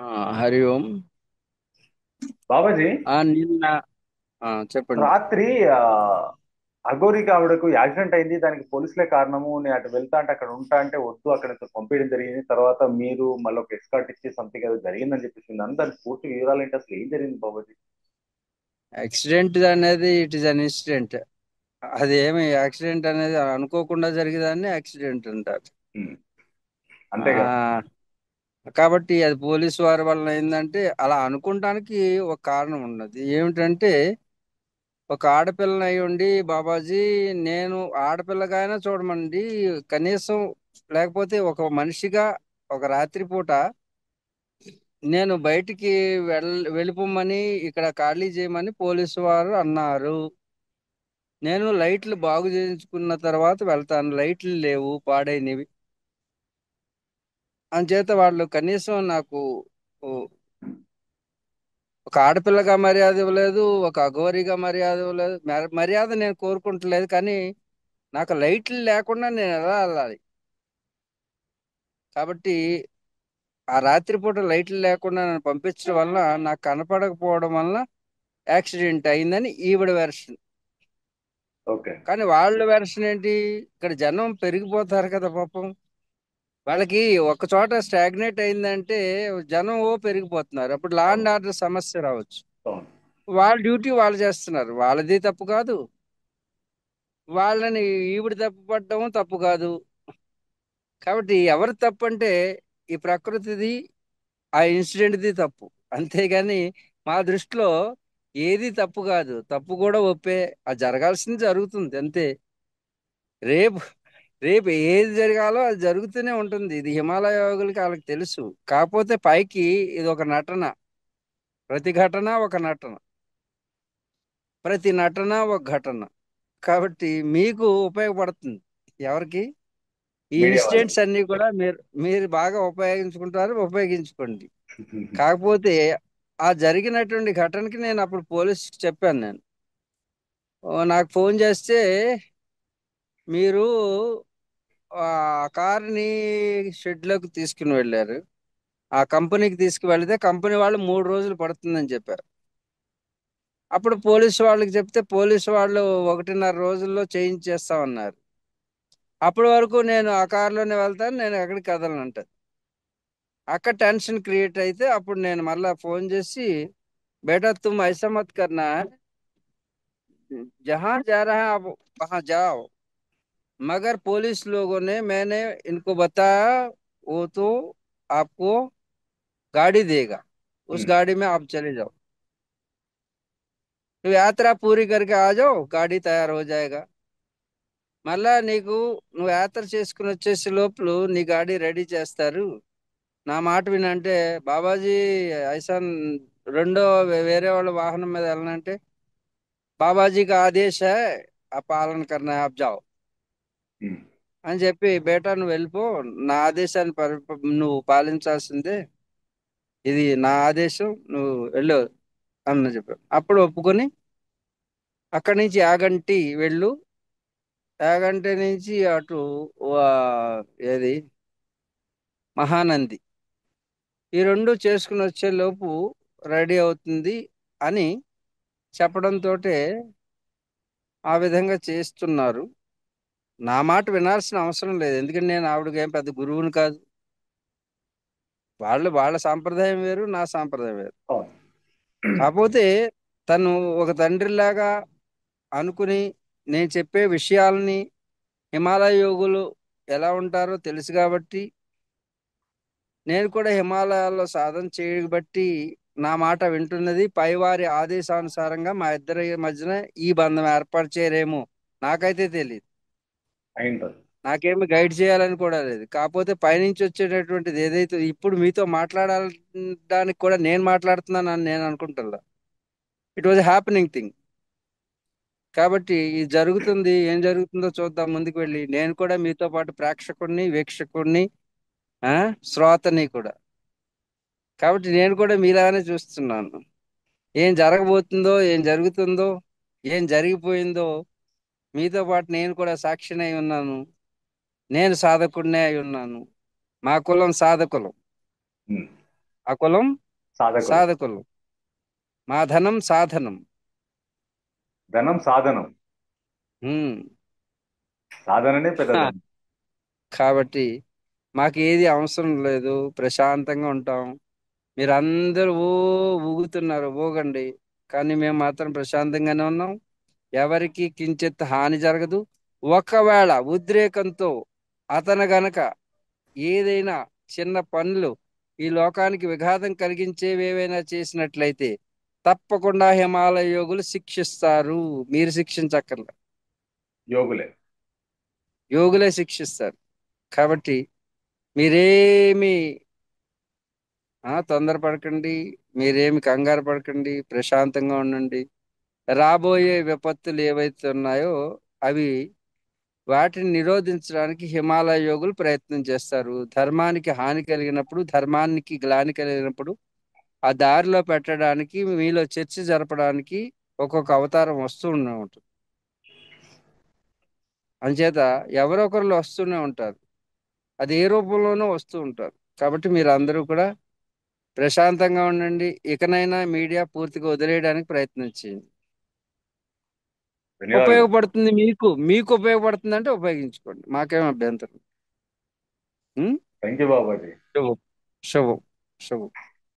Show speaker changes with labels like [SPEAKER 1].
[SPEAKER 1] ఆ, హరి ఓం బాబాజీ నిన్న చెప్పండి రాత్రి ఆ, అఘోరికి ఆవిడకు యాక్సిడెంట్ అయింది దానికి పోలీసులే కారణము నేను అటు వెళ్తా అంటే అక్కడ ఉంటా అంటే వద్దు అక్కడ పంపించడం జరిగింది తర్వాత మీరు మళ్ళీ ఒక ఎస్కార్ట్ ఇచ్చి సంథింగ్ ఏదో జరిగిందని చెప్పేసి అంత దాని పూర్తి వివరాలు ఏంటి అసలు ఏం జరిగింది బాబాజీ యాక్సిడెంట్ అనేది ఇట్ ఇస్ అన్ ఇన్సిడెంట్ అది ఏమి యాక్సిడెంట్ అనేది అనుకోకుండా జరిగేదాన్ని యాక్సిడెంట్ అంటారు ఉమ్. అంతే కదా కాబట్టి అది పోలీసు వారి వల్ల ఏంటంటే అలా అనుకుంటానికి ఒక కారణం ఉన్నది ఏమిటంటే ఒక ఆడపిల్లని అయి ఉండి బాబాజీ నేను ఆడపిల్లగానే చూడమండి కనీసం లేకపోతే ఒక మనిషిగా ఒక రాత్రిపూట నేను బయటికి వెళ్ వెళ్ళిపోమని ఇక్కడ ఖాళీ చేయమని పోలీసు వారు అన్నారు నేను లైట్లు బాగు చేయించుకున్న తర్వాత వెళ్తాను లైట్లు లేవు పాడైనవి అందుచేత వాళ్ళు కనీసం నాకు ఒక ఆడపిల్లగా మర్యాద ఇవ్వలేదు ఒక అఘోరిగా మర్యాద ఇవ్వలేదు మర్యాద నేను కోరుకుంటలేదు కానీ నాకు లైట్లు లేకుండా నేను ఎలా వెళ్ళాలి కాబట్టి ఆ రాత్రిపూట లైట్లు లేకుండా నన్ను పంపించడం వల్ల నాకు కనపడకపోవడం వల్ల యాక్సిడెంట్ అయిందని ఈవిడ వెర్షన్ కానీ వాళ్ళ వెర్షన్ ఏంటి ఇక్కడ జనం పెరిగిపోతారు కదా పాపం వాళ్ళకి ఒక చోట స్టాగ్నేట్ అయిందంటే జనం ఓ పెరిగిపోతున్నారు అప్పుడు లా అండ్ ఆర్డర్ సమస్య రావచ్చు వాళ్ళ డ్యూటీ వాళ్ళు చేస్తున్నారు వాళ్ళది తప్పు కాదు వాళ్ళని ఈవిడ తప్పు పడ్డం తప్పు కాదు కాబట్టి ఎవరి తప్పు అంటే ఈ ప్రకృతిది ఆ ఇన్సిడెంట్ది తప్పు అంతేగాని మా దృష్టిలో ఏది తప్పు కాదు తప్పు కూడా ఒప్పే ఆ జరగాల్సింది జరుగుతుంది అంతే రేపు రేపు ఏది జరగాలో అది జరుగుతూనే ఉంటుంది ఇది హిమాలయ యోగులకి వాళ్ళకి తెలుసు కాకపోతే పైకి ఇది ఒక నటన ప్రతి ఘటన ఒక నటన ప్రతి నటన ఒక ఘటన కాబట్టి మీకు ఉపయోగపడుతుంది ఎవరికి ఈ ఇన్సిడెంట్స్ అన్ని కూడా మీరు మీరు బాగా ఉపయోగించుకుంటారు ఉపయోగించుకోండి కాకపోతే ఆ జరిగినటువంటి ఘటనకి నేను అప్పుడు పోలీసుకి చెప్పాను నేను నాకు ఫోన్ చేస్తే మీరు ఆ కార్ని షెడ్లోకి తీసుకుని వెళ్ళారు ఆ కంపెనీకి వెళ్తే కంపెనీ వాళ్ళు మూడు రోజులు పడుతుందని చెప్పారు అప్పుడు పోలీసు వాళ్ళకి చెప్తే పోలీసు వాళ్ళు ఒకటిన్నర రోజుల్లో చేయించేస్తామన్నారు అప్పటి వరకు నేను ఆ కారులోనే వెళ్తాను నేను ఎక్కడికి కదలను అక్కడ టెన్షన్ క్రియేట్ అయితే అప్పుడు నేను మళ్ళీ ఫోన్ చేసి బేటా తుమ్ ఐసా మత్ కర్నా జహా జా రహా జావ్ मगर पुलिस लोगों ने मैंने इनको बताया वो तो आपको गाड़ी देगा उस हम्म। गाड़ी में आप चले जाओ तो यात्रा पूरी करके आ जाओ गाड़ी तैयार हो जाएगा माला नीक यात्रे लपल नी गाड़ी रेडी चेस्टर ना मट विन बाबाजी ऐसा रो वेरे वाहन मेदे बाबाजी का आदेश है आप पालन करना है आप जाओ అని చెప్పి బేటా నువ్వు వెళ్ళిపో నా ఆదేశాన్ని నువ్వు పాలించాల్సిందే ఇది నా ఆదేశం నువ్వు వెళ్ళు అన్న చెప్పాడు అప్పుడు ఒప్పుకొని అక్కడి నుంచి యాగంటి వెళ్ళు యాగంటి నుంచి అటు ఏది మహానంది ఈ రెండు చేసుకుని వచ్చేలోపు రెడీ అవుతుంది అని చెప్పడంతో ఆ విధంగా చేస్తున్నారు నా మాట వినాల్సిన అవసరం లేదు ఎందుకంటే నేను ఆవిడకి ఏం పెద్ద గురువుని కాదు వాళ్ళు వాళ్ళ సాంప్రదాయం వేరు నా సాంప్రదాయం వేరు కాకపోతే తను ఒక తండ్రిలాగా అనుకుని నేను చెప్పే విషయాలని హిమాలయ యోగులు ఎలా ఉంటారో తెలుసు కాబట్టి నేను కూడా హిమాలయాల్లో సాధన చేయబట్టి నా మాట వింటున్నది పైవారి ఆదేశానుసారంగా మా ఇద్దరి మధ్యన ఈ బంధం ఏర్పాటు చేయరేమో నాకైతే తెలియదు అయింటది నాకేమి గైడ్ చేయాలని కూడా లేదు కాకపోతే పైనుంచి వచ్చేటటువంటిది ఏదైతే ఇప్పుడు మీతో మాట్లాడడానికి కూడా నేను మాట్లాడుతున్నాను అని నేను అనుకుంటున్నా ఇట్ వాజ్ హ్యాపెనింగ్ థింగ్ కాబట్టి ఇది జరుగుతుంది ఏం జరుగుతుందో చూద్దాం ముందుకు వెళ్ళి నేను కూడా మీతో పాటు ప్రేక్షకుడిని వీక్షకుడిని శ్రోతని కూడా కాబట్టి నేను కూడా మీలాగానే చూస్తున్నాను ఏం జరగబోతుందో ఏం జరుగుతుందో ఏం జరిగిపోయిందో మీతో పాటు నేను కూడా సాక్షినై ఉన్నాను నేను సాధకుడినే అయి ఉన్నాను మా కులం సాధకులం ఆ కులం సాధకులం మా ధనం సాధనం ధనం సాధనం సాధననే పెద్ద కాబట్టి మాకు ఏది అవసరం లేదు ప్రశాంతంగా ఉంటాం మీరు అందరూ ఊగుతున్నారు ఊగండి కానీ మేము మాత్రం ప్రశాంతంగానే ఉన్నాం ఎవరికి కించిత్ హాని జరగదు ఒకవేళ ఉద్రేకంతో అతను గనక ఏదైనా చిన్న పనులు ఈ లోకానికి విఘాతం కలిగించేవి ఏవైనా చేసినట్లయితే తప్పకుండా హిమాలయ యోగులు శిక్షిస్తారు మీరు శిక్షించక్కర్లే యోగులే యోగులే శిక్షిస్తారు కాబట్టి మీరేమి తొందరపడకండి మీరేమి కంగారు పడకండి ప్రశాంతంగా ఉండండి రాబోయే విపత్తులు ఏవైతే ఉన్నాయో అవి వాటిని నిరోధించడానికి హిమాలయ యోగులు ప్రయత్నం చేస్తారు ధర్మానికి హాని కలిగినప్పుడు ధర్మానికి గ్లాని కలిగినప్పుడు ఆ దారిలో పెట్టడానికి మీలో చర్చ జరపడానికి ఒక్కొక్క అవతారం వస్తూనే ఉంటుంది అంచేత ఎవరొకరు వస్తూనే ఉంటారు అది ఏ రూపంలోనూ వస్తూ ఉంటారు కాబట్టి మీరు అందరూ కూడా ప్రశాంతంగా ఉండండి ఇకనైనా మీడియా పూర్తిగా వదిలేయడానికి ప్రయత్నం చేయండి ఉపయోగపడుతుంది మీకు మీకు ఉపయోగపడుతుంది అంటే ఉపయోగించుకోండి మాకేం అభ్యంతరం థ్యాంక్ యూ బాబాజీ శుభం శుభం శుభం